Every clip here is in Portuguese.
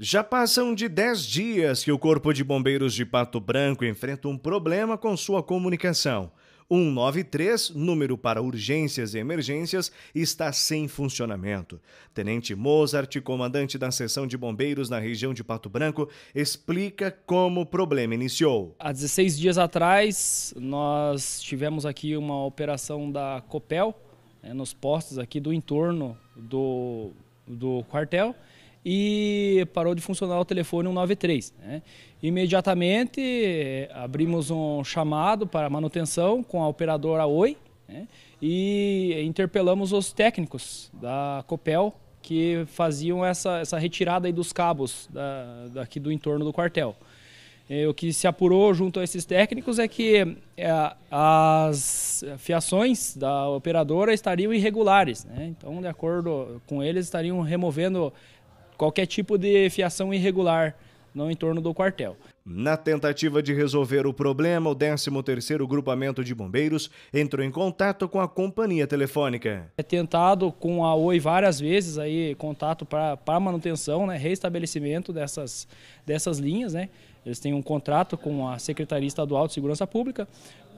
Já passam de 10 dias que o Corpo de Bombeiros de Pato Branco enfrenta um problema com sua comunicação. 193, número para urgências e emergências, está sem funcionamento. Tenente Mozart, comandante da seção de bombeiros na região de Pato Branco, explica como o problema iniciou. Há 16 dias atrás, nós tivemos aqui uma operação da Copel, né, nos postos aqui do entorno do, do quartel e parou de funcionar o telefone 193. Né? Imediatamente eh, abrimos um chamado para manutenção com a operadora Oi né? e interpelamos os técnicos da Copel que faziam essa, essa retirada dos cabos da, daqui do entorno do quartel. E eh, o que se apurou junto a esses técnicos é que é, as fiações da operadora estariam irregulares. Né? Então, de acordo com eles, estariam removendo qualquer tipo de fiação irregular não em torno do quartel. Na tentativa de resolver o problema, o 13º Grupamento de Bombeiros entrou em contato com a companhia telefônica. É tentado com a OI várias vezes aí contato para manutenção, né, reestabelecimento dessas, dessas linhas, né? Eles têm um contrato com a Secretaria Estadual de Segurança Pública,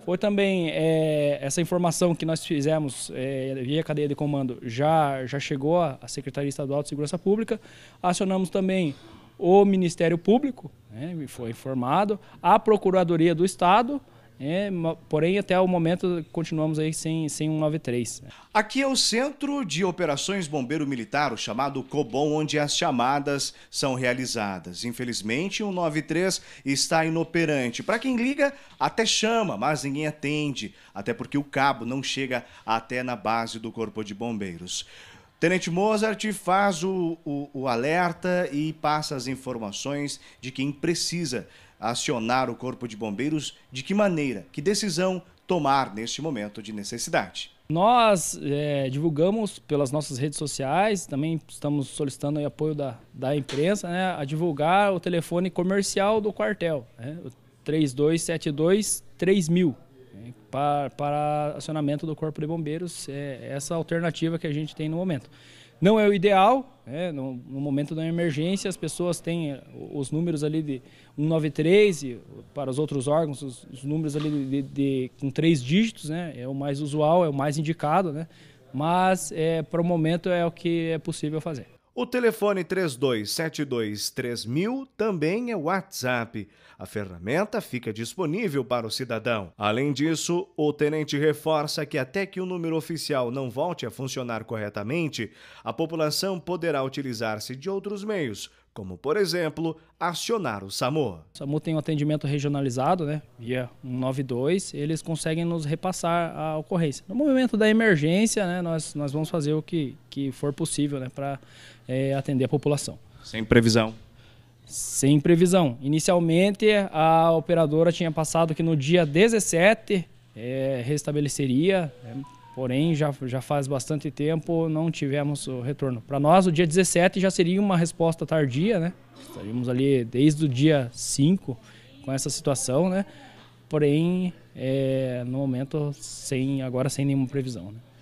foi também é, essa informação que nós fizemos é, via cadeia de comando já, já chegou à Secretaria Estadual de Segurança Pública. Acionamos também o Ministério Público, né, foi informado, a Procuradoria do Estado é, porém, até o momento, continuamos aí sem, sem um 93. Aqui é o Centro de Operações Bombeiro Militar, o chamado COBOM, onde as chamadas são realizadas. Infelizmente, o 193 93 está inoperante. Para quem liga, até chama, mas ninguém atende, até porque o cabo não chega até na base do Corpo de Bombeiros. Tenente Mozart faz o, o, o alerta e passa as informações de quem precisa acionar o Corpo de Bombeiros, de que maneira, que decisão tomar neste momento de necessidade. Nós é, divulgamos pelas nossas redes sociais, também estamos solicitando apoio da, da imprensa, né, a divulgar o telefone comercial do quartel, né, 3272-3000, né, para, para acionamento do Corpo de Bombeiros, é essa alternativa que a gente tem no momento. Não é o ideal, né? no, no, momento da emergência, as pessoas têm eh, os números ali de 193, e para os outros órgãos, os, os números ali de, de, de, com três dígitos, né? É o mais usual, é o mais indicado, né? Mas é, para o momento é o que é possível fazer. O telefone 32723000 também é WhatsApp. A ferramenta fica disponível para o cidadão. Além disso, o tenente reforça que até que o número oficial não volte a funcionar corretamente, a população poderá utilizar-se de outros meios, como, por exemplo, acionar o SAMU. O SAMU tem um atendimento regionalizado, né, via 192, eles conseguem nos repassar a ocorrência. No momento da emergência, né, nós, nós vamos fazer o que, que for possível né, para é, atender a população. Sem previsão? Sem previsão. Inicialmente, a operadora tinha passado que no dia 17 é, restabeleceria, né, Porém, já, já faz bastante tempo não tivemos o retorno. Para nós, o dia 17 já seria uma resposta tardia, né? Estaríamos ali desde o dia 5 com essa situação, né? Porém, é, no momento, sem, agora sem nenhuma previsão. Né?